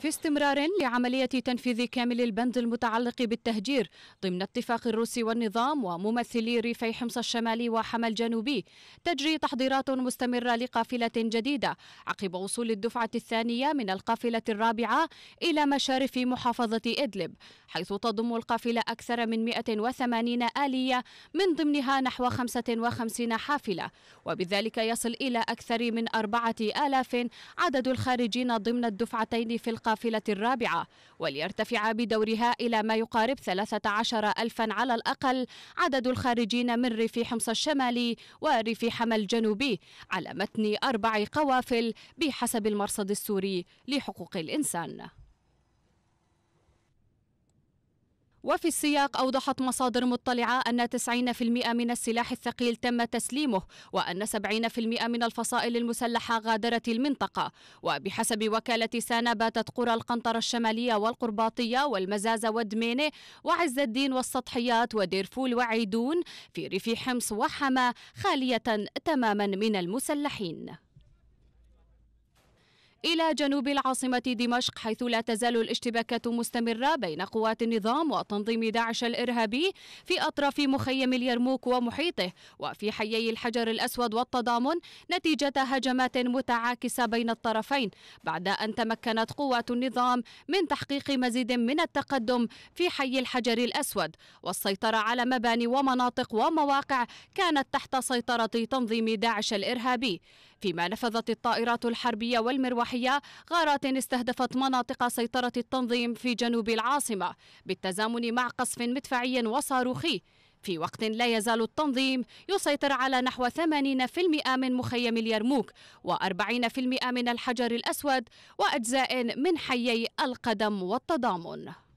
في استمرار لعملية تنفيذ كامل البند المتعلق بالتهجير ضمن اتفاق الروس والنظام وممثلي ريفي حمص الشمالي وحما الجنوبي تجري تحضيرات مستمرة لقافلة جديدة عقب وصول الدفعة الثانية من القافلة الرابعة إلى مشارف محافظة إدلب حيث تضم القافلة أكثر من 180 آلية من ضمنها نحو 55 حافلة وبذلك يصل إلى أكثر من 4000 عدد الخارجين ضمن الدفعتين في القافلة القافلة الرابعة وليرتفع بدورها إلى ما يقارب 13 ألفا على الأقل عدد الخارجين من ريف حمص الشمالي وريف حمى الجنوبي على متن أربع قوافل بحسب المرصد السوري لحقوق الإنسان وفي السياق أوضحت مصادر مطلعة أن 90% من السلاح الثقيل تم تسليمه وأن 70% من الفصائل المسلحة غادرت المنطقة وبحسب وكالة سانا باتت قرى القنطرة الشمالية والقرباطية والمزازة والدمينة وعز الدين والسطحيات وديرفول وعيدون في ريف حمص وحما خالية تماما من المسلحين إلى جنوب العاصمة دمشق حيث لا تزال الاشتباكات مستمرة بين قوات النظام وتنظيم داعش الإرهابي في أطراف مخيم اليرموك ومحيطه وفي حيي الحجر الأسود والتضامن نتيجة هجمات متعاكسة بين الطرفين بعد أن تمكنت قوات النظام من تحقيق مزيد من التقدم في حي الحجر الأسود والسيطرة على مباني ومناطق ومواقع كانت تحت سيطرة تنظيم داعش الإرهابي فيما نفذت الطائرات الحربية والمروحية غارات استهدفت مناطق سيطرة التنظيم في جنوب العاصمة بالتزامن مع قصف مدفعي وصاروخي في وقت لا يزال التنظيم يسيطر على نحو 80% من مخيم اليرموك و40% من الحجر الأسود وأجزاء من حيي القدم والتضامن